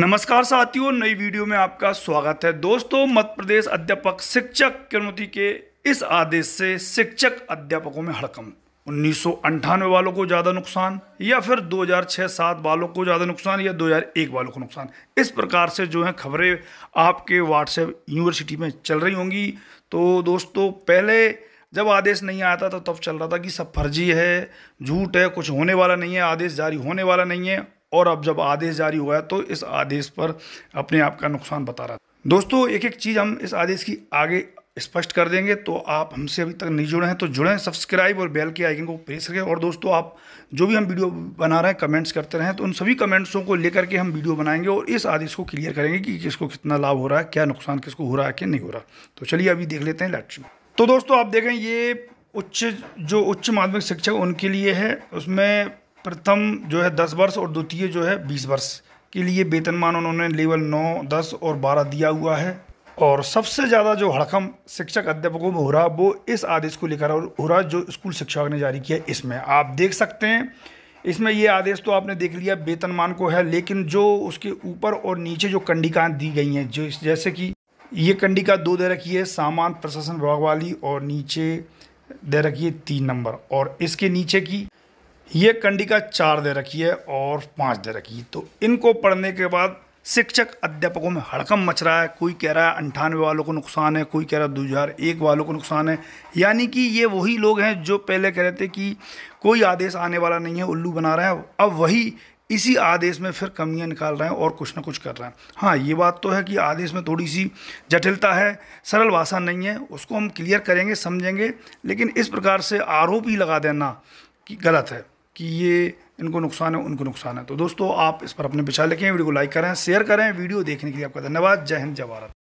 नमस्कार साथियों नई वीडियो में आपका स्वागत है दोस्तों मध्य प्रदेश अध्यापक शिक्षक कमिटी के इस आदेश से शिक्षक अध्यापकों में हड़कम उन्नीस वालों को ज़्यादा नुकसान या फिर 2006-7 वालों को ज़्यादा नुकसान या 2001 वालों को नुकसान इस प्रकार से जो है खबरें आपके व्हाट्सएप यूनिवर्सिटी में चल रही होंगी तो दोस्तों पहले जब आदेश नहीं आया था तो तब चल रहा था कि सब फर्जी है झूठ है कुछ होने वाला नहीं है आदेश जारी होने वाला नहीं है और अब जब आदेश जारी हुआ है तो इस आदेश पर अपने आप का नुकसान बता रहा है दोस्तों एक एक चीज़ हम इस आदेश की आगे स्पष्ट कर देंगे तो आप हमसे अभी तक नहीं जुड़े हैं तो जुड़े हैं सब्सक्राइब और बेल के आइकन को प्रेस करें और दोस्तों आप जो भी हम वीडियो बना रहे हैं कमेंट्स करते रहें तो उन सभी कमेंट्सों को लेकर के हम वीडियो बनाएंगे और इस आदेश को क्लियर करेंगे कि किसको कितना लाभ हो रहा है क्या नुकसान किसको हो रहा है कि नहीं हो रहा तो चलिए अभी देख लेते हैं लास्ट तो दोस्तों आप देखें ये उच्च जो उच्च माध्यमिक शिक्षक उनके लिए है उसमें प्रथम जो है दस वर्ष और द्वितीय जो है बीस वर्ष के लिए वेतनमान उन्होंने लेवल नौ दस और बारह दिया हुआ है और सबसे ज़्यादा जो हड़कम शिक्षक अध्यापकों में हो रहा वो इस आदेश को लेकर हो रहा जो स्कूल शिक्षक ने जारी किया इसमें आप देख सकते हैं इसमें ये आदेश तो आपने देख लिया वेतनमान को है लेकिन जो उसके ऊपर और नीचे जो कंडिकाएँ दी गई हैं जो जैसे कि ये कंडिका दो दे रखी है सामान प्रशासन विभाग वाली और नीचे दे रखी है तीन नंबर और इसके नीचे की ये कंडिका चार दे रखी है और पाँच दे रखी है तो इनको पढ़ने के बाद शिक्षक अध्यापकों में हड़कम मच रहा है कोई कह रहा है अंठानवे वालों को नुकसान है कोई कह रहा है दो हज़ार एक वालों को नुकसान है यानी कि ये वही लोग हैं जो पहले कह रहे थे कि कोई आदेश आने वाला नहीं है उल्लू बना रहे हैं अब वही इसी आदेश में फिर कमियां निकाल रहे हैं और कुछ ना कुछ कर रहे हैं हाँ ये बात तो है कि आदेश में थोड़ी सी जटिलता है सरल भाषा नहीं है उसको हम क्लियर करेंगे समझेंगे लेकिन इस प्रकार से आरोप ही लगा देना कि गलत है कि ये इनको नुकसान है उनको नुकसान है तो दोस्तों आप इस पर अपने विचार लिखें वीडियो को लाइक करें शेयर करें वीडियो देखने के लिए आपका धन्यवाद जय हिंद जय भारत